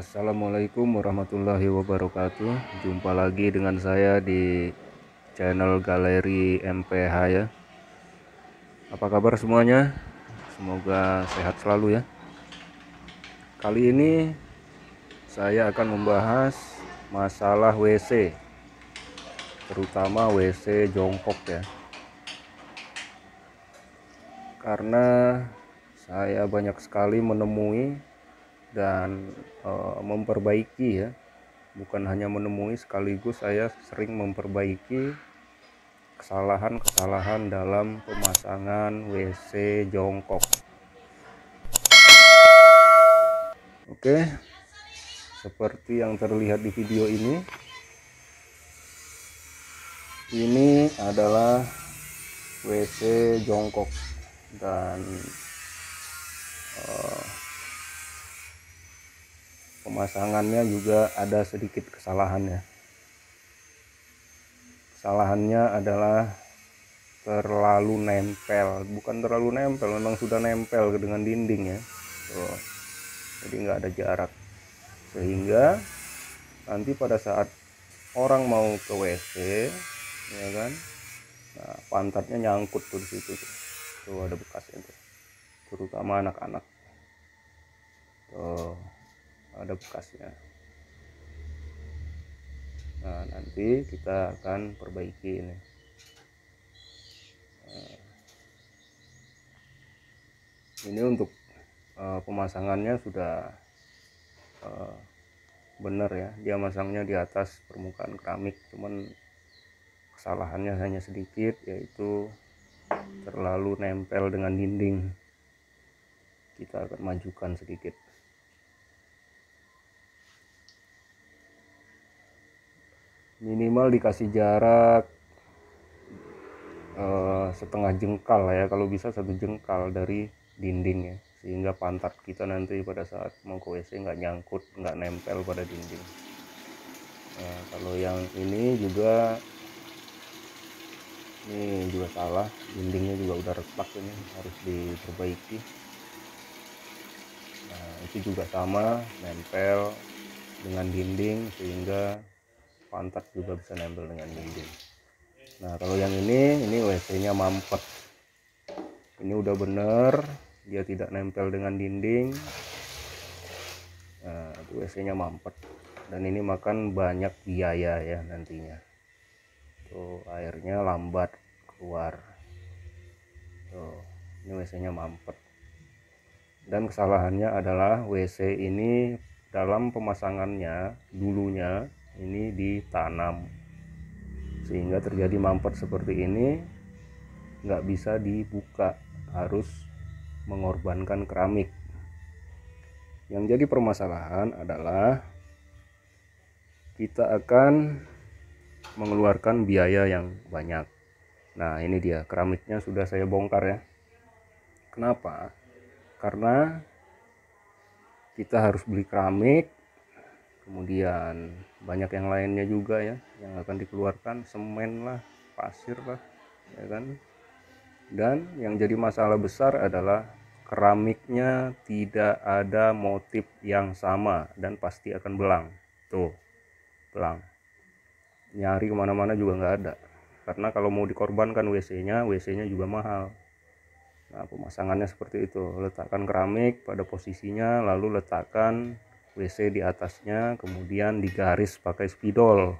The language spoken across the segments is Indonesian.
Assalamualaikum warahmatullahi wabarakatuh Jumpa lagi dengan saya di channel galeri MPH ya Apa kabar semuanya? Semoga sehat selalu ya Kali ini saya akan membahas masalah WC Terutama WC jongkok ya Karena saya banyak sekali menemui dan uh, memperbaiki ya bukan hanya menemui sekaligus saya sering memperbaiki kesalahan-kesalahan dalam pemasangan WC jongkok oke seperti yang terlihat di video ini ini adalah WC jongkok dan uh, pemasangannya juga ada sedikit kesalahannya kesalahannya adalah terlalu nempel bukan terlalu nempel memang sudah nempel dengan dinding ya Tuh. jadi nggak ada jarak sehingga nanti pada saat orang mau ke WC ya kan nah, pantatnya nyangkut tuh di situ tuh, tuh ada bekasnya itu, terutama anak-anak tuh ada bekasnya nah nanti kita akan perbaiki ini nah, ini untuk uh, pemasangannya sudah uh, benar ya dia masangnya di atas permukaan keramik cuman kesalahannya hanya sedikit yaitu terlalu nempel dengan dinding kita akan majukan sedikit minimal dikasih jarak uh, setengah jengkal ya kalau bisa satu jengkal dari dinding ya sehingga pantat kita nanti pada saat mau ke WC nggak nyangkut nggak nempel pada dinding nah, kalau yang ini juga ini juga salah dindingnya juga udah retak ini harus diperbaiki nah itu juga sama nempel dengan dinding sehingga pantat juga bisa nempel dengan dinding nah kalau yang ini ini WC nya mampet ini udah bener dia tidak nempel dengan dinding nah, WC nya mampet dan ini makan banyak biaya ya nantinya tuh airnya lambat keluar tuh ini WC nya mampet dan kesalahannya adalah WC ini dalam pemasangannya dulunya ini ditanam sehingga terjadi mampet seperti ini nggak bisa dibuka harus mengorbankan keramik yang jadi permasalahan adalah kita akan mengeluarkan biaya yang banyak nah ini dia keramiknya sudah saya bongkar ya kenapa karena kita harus beli keramik kemudian banyak yang lainnya juga ya yang akan dikeluarkan semen lah pasir lah ya kan dan yang jadi masalah besar adalah keramiknya tidak ada motif yang sama dan pasti akan belang tuh belang nyari kemana-mana juga nggak ada karena kalau mau dikorbankan WC-nya WC-nya juga mahal nah pemasangannya seperti itu letakkan keramik pada posisinya lalu letakkan WC di atasnya kemudian digaris pakai spidol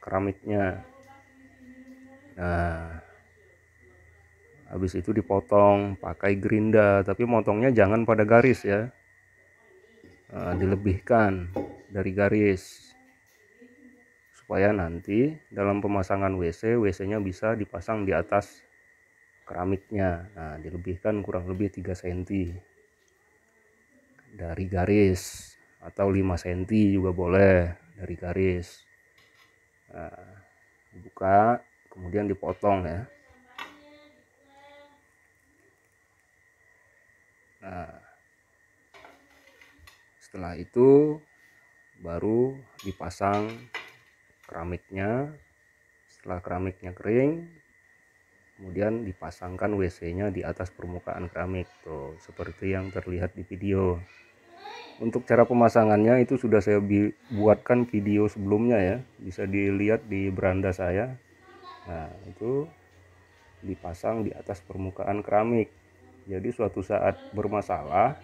keramiknya nah habis itu dipotong pakai gerinda tapi motongnya jangan pada garis ya nah, dilebihkan dari garis supaya nanti dalam pemasangan WC WC-nya bisa dipasang di atas keramiknya nah dilebihkan kurang lebih 3 cm dari garis atau 5 cm juga boleh dari garis nah, dibuka kemudian dipotong ya nah setelah itu baru dipasang keramiknya setelah keramiknya kering kemudian dipasangkan WC nya di atas permukaan keramik tuh seperti yang terlihat di video untuk cara pemasangannya itu sudah saya buatkan video sebelumnya ya bisa dilihat di beranda saya nah itu dipasang di atas permukaan keramik jadi suatu saat bermasalah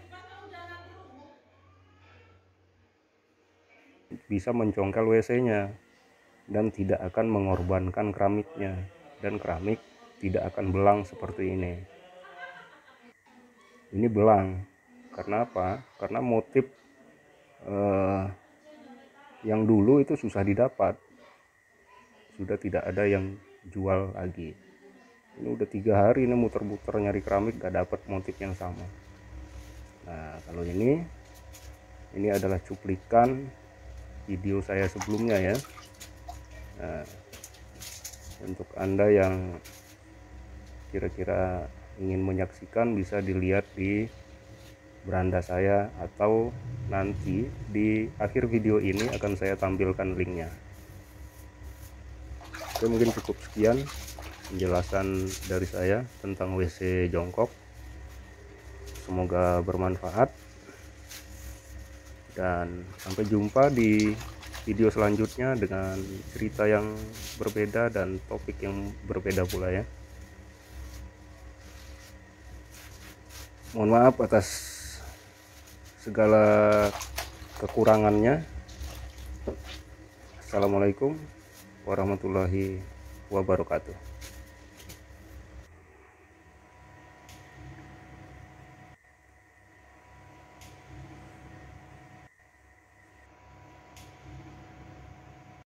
bisa mencongkel WC-nya dan tidak akan mengorbankan keramiknya dan keramik tidak akan belang seperti ini ini belang karena apa karena motif eh, yang dulu itu susah didapat sudah tidak ada yang jual lagi ini udah tiga hari ini muter-muter nyari keramik gak dapet motif yang sama nah kalau ini ini adalah cuplikan video saya sebelumnya ya nah, untuk anda yang kira-kira ingin menyaksikan bisa dilihat di beranda saya atau nanti di akhir video ini akan saya tampilkan linknya oke mungkin cukup sekian penjelasan dari saya tentang WC jongkok semoga bermanfaat dan sampai jumpa di video selanjutnya dengan cerita yang berbeda dan topik yang berbeda pula ya mohon maaf atas segala kekurangannya Assalamualaikum warahmatullahi wabarakatuh